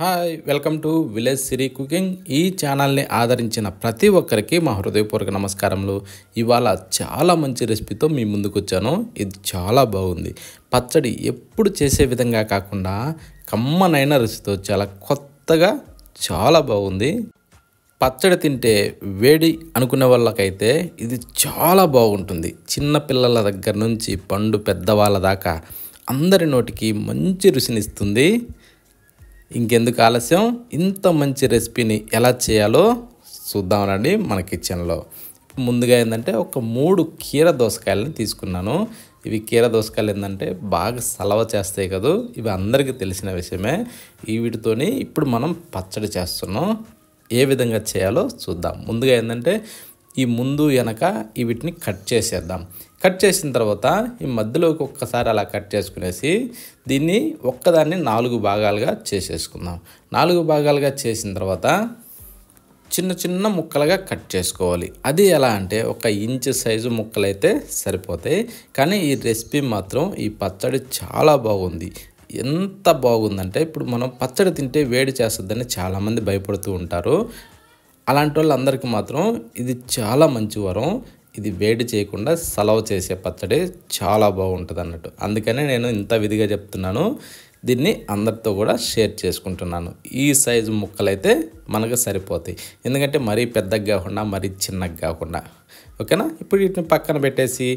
hi welcome to village Siri cooking ఈ ఛానల్ని ఆదరించిన ప్రతి ఒక్కరికి మా హృదయపూర్వక నమస్కారములు ఇవాళ చాలా మంచి రెసిపీతో మీ ముందుకు వచ్చాను ఇది చాలా బాగుంది పచ్చడి ఎప్పుడు చేసే విధంగా కాకుండా కమ్మనైన రెసిపీతో చాలా కొత్తగా చాలా బాగుంది పచ్చడి తింటే వేడి అనుకునే వాళ్ళకైతే ఇది చాలా బాగుంటుంది చిన్న పిల్లల దగ్గర నుంచి పండు పెద్దవాళ్ళ దాకా అందరి నోటికి మంచి రుచినిస్తుంది ఇంకెందుకు ఆలస్యం ఇంత మంచి రెసిపీని ఎలా చేయాలో చూద్దామనండి మన కిచెన్లో ముందుగా ఏంటంటే ఒక మూడు కీర దోసకాయలని తీసుకున్నాను ఇవి కీర దోసకాయలు ఏంటంటే బాగా సలవ చేస్తాయి కదా ఇవి అందరికీ తెలిసిన విషయమే ఈ వీటితోని ఇప్పుడు మనం పచ్చడి చేస్తున్నాం ఏ విధంగా చేయాలో చూద్దాం ముందుగా ఏంటంటే ఈ ముందు వెనక ఈ వీటిని కట్ చేసేద్దాం కట్ చేసిన తర్వాత ఈ మధ్యలోకి ఒక్కసారి అలా కట్ చేసుకునేసి దీన్ని ఒక్కదాన్ని నాలుగు భాగాలుగా చేసేసుకుందాం నాలుగు భాగాలుగా చేసిన తర్వాత చిన్న చిన్న ముక్కలుగా కట్ చేసుకోవాలి అది ఎలా అంటే ఒక ఇంచ్ సైజు ముక్కలైతే సరిపోతాయి కానీ ఈ రెసిపీ మాత్రం ఈ పచ్చడి చాలా బాగుంది ఎంత బాగుందంటే ఇప్పుడు మనం పచ్చడి తింటే వేడి చేస్తుందని చాలామంది భయపడుతూ ఉంటారు అలాంటి వాళ్ళందరికీ మాత్రం ఇది చాలా మంచి వరం ఇది వేడి చేయకుండా సలవ చేసే పచ్చడి చాలా బాగుంటుంది అన్నట్టు అందుకనే నేను ఇంత విధిగా చెప్తున్నాను దీన్ని అందరితో కూడా షేర్ చేసుకుంటున్నాను ఈ సైజు ముక్కలైతే మనకు సరిపోతాయి ఎందుకంటే మరీ పెద్దగా కాకుండా మరీ చిన్నగా కాకుండా ఓకేనా ఇప్పుడు వీటిని పక్కన పెట్టేసి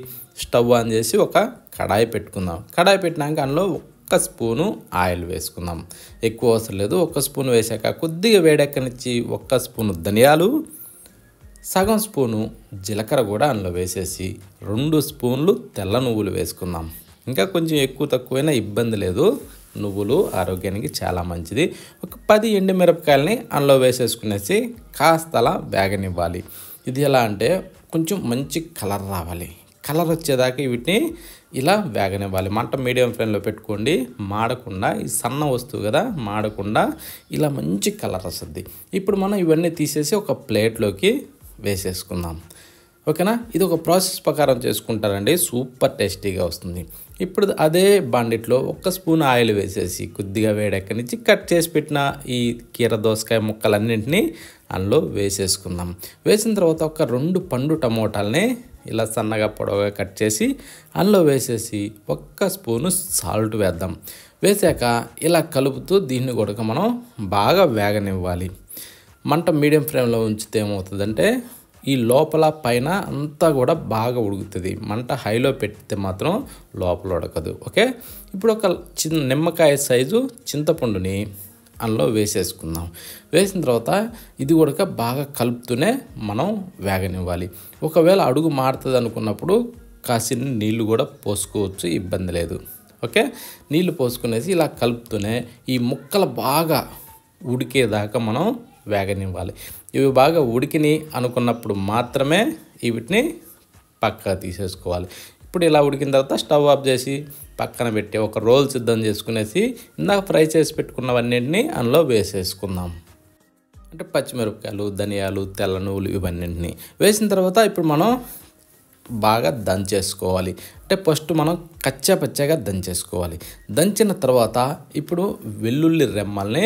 స్టవ్ ఆన్ చేసి ఒక కడాయి పెట్టుకుందాం కడాయి పెట్టినాక అందులో స్పూను ఆయిల్ వేసుకుందాం ఎక్కువ అవసరం లేదు ఒక్క స్పూన్ వేసాక కొద్దిగా వేడెక్కనిచ్చి ఒక్క స్పూను ధనియాలు సగం స్పూను జీలకర్ర కూడా అందులో వేసేసి రెండు స్పూన్లు తెల్ల నువ్వులు వేసుకుందాం ఇంకా కొంచెం ఎక్కువ తక్కువైనా ఇబ్బంది లేదు నువ్వులు ఆరోగ్యానికి చాలా మంచిది ఒక పది మిరపకాయలని అందులో వేసేసుకునేసి కాస్త వేగనివ్వాలి ఇది ఎలా అంటే కొంచెం మంచి కలర్ రావాలి కలర్ వచ్చేదాకా వీటిని ఇలా వేగనివ్వాలి మంట మీడియం ఫ్లేమ్లో పెట్టుకోండి మాడకుండా ఈ సన్న వస్తువు కదా మాడకుండా ఇలా మంచి కలర్ వస్తుంది ఇప్పుడు మనం ఇవన్నీ తీసేసి ఒక ప్లేట్లోకి వేసేసుకుందాం ఓకేనా ఇది ఒక ప్రాసెస్ ప్రకారం చేసుకుంటారండి సూపర్ టేస్టీగా వస్తుంది ఇప్పుడు అదే బండిట్లో ఒక్క స్పూన్ ఆయిల్ వేసేసి కొద్దిగా వేడెక్కడి నుంచి కట్ చేసి పెట్టిన ఈ కీర దోసకాయ ముక్కలన్నింటినీ అందులో వేసేసుకుందాం వేసిన తర్వాత ఒక రెండు పండు టమోటాలని ఇలా సన్నగా పొడవగా కట్ చేసి అందులో వేసేసి ఒక్క స్పూను సాల్ట్ వేద్దాం వేసాక ఇలా కలుపుతూ దీన్ని కూడా మనం బాగా వేగనివ్వాలి మంట మీడియం ఫ్లేమ్లో ఉంచితే ఏమవుతుందంటే ఈ లోపల పైన అంతా కూడా బాగా ఉడుకుతుంది మంట హైలో పెట్టితే మాత్రం లోపల ఉడకదు ఓకే ఇప్పుడు ఒక చిన్న నిమ్మకాయ సైజు చింతపండుని అందులో వేసేసుకుందాం వేసిన తర్వాత ఇది కూడక బాగా కలుపుతూనే మనం వేగనివ్వాలి ఒకవేళ అడుగు మారుతుంది అనుకున్నప్పుడు కాసిన నీళ్లు కూడా పోసుకోవచ్చు ఇబ్బంది లేదు ఓకే నీళ్లు పోసుకునేసి ఇలా కలుపుతూనే ఈ ముక్కలు బాగా ఉడికేదాకా మనం వేగనివ్వాలి ఇవి బాగా ఉడికిని అనుకున్నప్పుడు మాత్రమే వీటిని పక్కగా తీసేసుకోవాలి ఇప్పుడు ఇలా ఉడికిన తర్వాత స్టవ్ ఆఫ్ చేసి పక్కన పెట్టి ఒక రోల్ సిద్ధం చేసుకునేసి ఇందాక ఫ్రై చేసి పెట్టుకున్నవన్నింటినీ అందులో వేసేసుకుందాం అంటే పచ్చిమిరపకాయలు ధనియాలు తెల్ల నువ్వులు ఇవన్నింటినీ వేసిన తర్వాత ఇప్పుడు మనం బాగా దంచేసుకోవాలి అంటే ఫస్ట్ మనం కచ్చపచ్చగా దంచేసుకోవాలి దంచిన తర్వాత ఇప్పుడు వెల్లుల్లి రెమ్మల్ని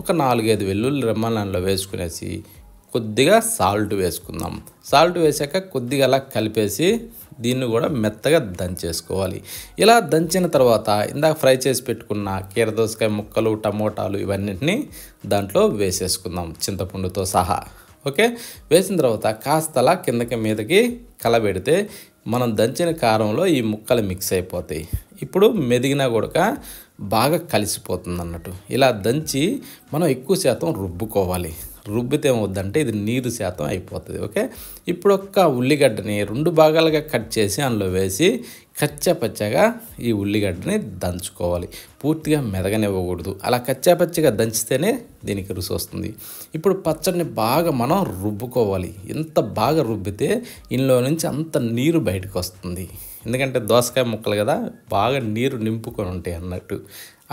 ఒక నాలుగైదు వెల్లుల్లి రెమ్మలు వేసుకునేసి కొద్దిగా సాల్ట్ వేసుకుందాం సాల్ట్ వేసాక కొద్దిగా అలా కలిపేసి దీన్ని కూడా మెత్తగా దంచేసుకోవాలి ఇలా దంచిన తర్వాత ఇందాక ఫ్రై చేసి పెట్టుకున్న కీరదోసకాయ ముక్కలు టమోటాలు ఇవన్నింటినీ దాంట్లో వేసేసుకుందాం చింతపండుతో సహా ఓకే వేసిన తర్వాత కాస్త అలా కిందకి మీదకి కలబెడితే మనం దంచిన కారంలో ఈ ముక్కలు మిక్స్ అయిపోతాయి ఇప్పుడు మెదిగినా కూడా బాగా కలిసిపోతుంది అన్నట్టు ఇలా దంచి మనం ఎక్కువ శాతం రుబ్బుకోవాలి రుబ్బితే ఏమవుద్దంటే ఇది నీరు శాతం అయిపోతుంది ఓకే ఇప్పుడు ఉల్లిగడ్డని రెండు భాగాలుగా కట్ చేసి అందులో వేసి కచ్చాపచ్చగా ఈ ఉల్లిగడ్డని దంచుకోవాలి పూర్తిగా మెదగనివ్వకూడదు అలా కచ్చాపచ్చగా దంచితేనే దీనికి రుచి వస్తుంది ఇప్పుడు పచ్చడిని బాగా మనం రుబ్బుకోవాలి ఎంత బాగా రుబ్బితే ఇందులో నుంచి అంత నీరు బయటకు వస్తుంది ఎందుకంటే దోసకాయ ముక్కలు కదా బాగా నీరు నింపుకొని ఉంటాయి అన్నట్టు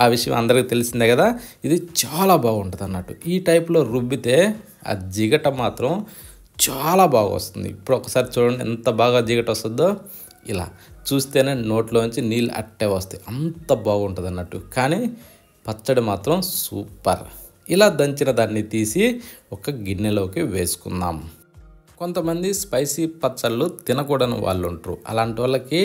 ఆ విషయం అందరికీ తెలిసిందే కదా ఇది చాలా బాగుంటుంది అన్నట్టు ఈ టైప్లో రుబ్బితే ఆ జిగట మాత్రం చాలా బాగా వస్తుంది ఇప్పుడు ఒకసారి చూడండి ఎంత బాగా జిగట వస్తుందో ఇలా చూస్తేనే నోట్లోంచి నీళ్ళు అట్టే వస్తాయి అంత బాగుంటుంది అన్నట్టు కానీ పచ్చడి మాత్రం సూపర్ ఇలా దంచిన దాన్ని తీసి ఒక గిన్నెలోకి వేసుకుందాం కొంతమంది స్పైసీ పచ్చళ్ళు తినకూడని వాళ్ళు ఉంటారు అలాంటి వాళ్ళకి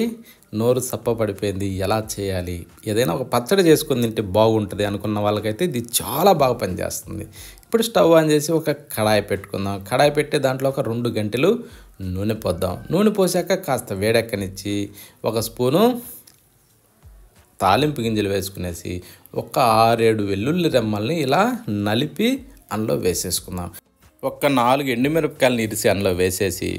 నోరు సప్పపడిపోయింది ఎలా చేయాలి ఏదైనా ఒక పచ్చడి చేసుకుని తింటే బాగుంటుంది అనుకున్న వాళ్ళకైతే ఇది చాలా బాగా పనిచేస్తుంది ఇప్పుడు స్టవ్ ఆన్ చేసి ఒక కడాయి పెట్టుకుందాం కడాయి పెట్టే దాంట్లో ఒక రెండు గంటలు నూనె పోద్దాం నూనె పోసాక కాస్త వేడెక్కనిచ్చి ఒక స్పూను తాలింపు గింజలు వేసుకునేసి ఒక ఆరేడు వెల్లుల్లి రెమ్మల్ని ఇలా నలిపి అందులో వేసేసుకుందాం ఒక్క నాలుగు ఎండుమిరపకాయలు ఇరిసి అందులో వేసేసి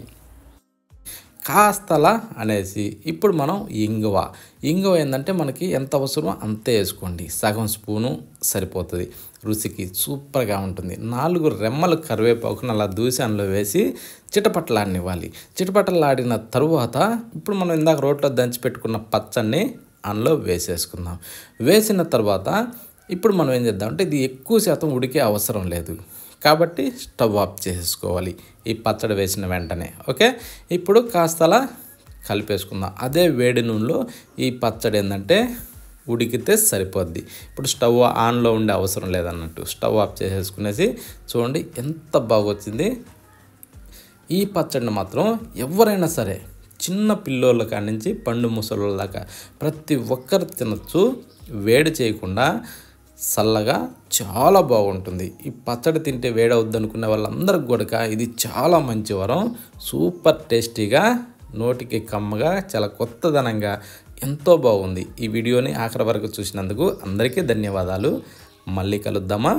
కాస్తల అనేసి ఇప్పుడు మనం ఇంగువ ఇంగువ ఏంటంటే మనకి ఎంత అవసరమో అంతే వేసుకోండి సగం స్పూను సరిపోతుంది రుచికి సూపర్గా ఉంటుంది నాలుగు రెమ్మలు కరివేపాకును అలా అందులో వేసి చిటపట్లాడినివ్వాలి చిటపటలాడిన తరువాత ఇప్పుడు మనం ఇందాక రోట్లో దంచి పెట్టుకున్న పచ్చడిని అందులో వేసేసుకుందాం వేసిన తర్వాత ఇప్పుడు మనం ఏం చేద్దాం అంటే ఇది ఎక్కువ శాతం ఉడికే అవసరం లేదు కాబట్టి స్టవ్ ఆఫ్ చేసుకోవాలి ఈ పచ్చడి వేసిన వెంటనే ఓకే ఇప్పుడు కాస్తలా కలిపేసుకుందాం అదే వేడి నూనెలో ఈ పచ్చడి ఏంటంటే ఉడికితే సరిపోద్ది ఇప్పుడు స్టవ్ ఆన్లో ఉండే అవసరం లేదన్నట్టు స్టవ్ ఆఫ్ చేసేసుకునేసి చూడండి ఎంత బాగొచ్చింది ఈ పచ్చడిని మాత్రం ఎవరైనా సరే చిన్న పిల్లోళ్ళ కాడి నుంచి పండు ముసలోళ్ళ దాకా ప్రతి ఒక్కరు తినచ్చు వేడి చేయకుండా చల్లగా చాలా బాగుంటుంది ఈ పచ్చడి తింటే వేడవద్దు అనుకున్న వాళ్ళందరికి కూడా ఇది చాలా మంచి వరం సూపర్ టేస్టీగా నోటికి కమ్మగా చాలా కొత్తదనంగా ఎంతో బాగుంది ఈ వీడియోని ఆఖరి వరకు చూసినందుకు అందరికీ ధన్యవాదాలు మళ్ళీ కలుద్దామా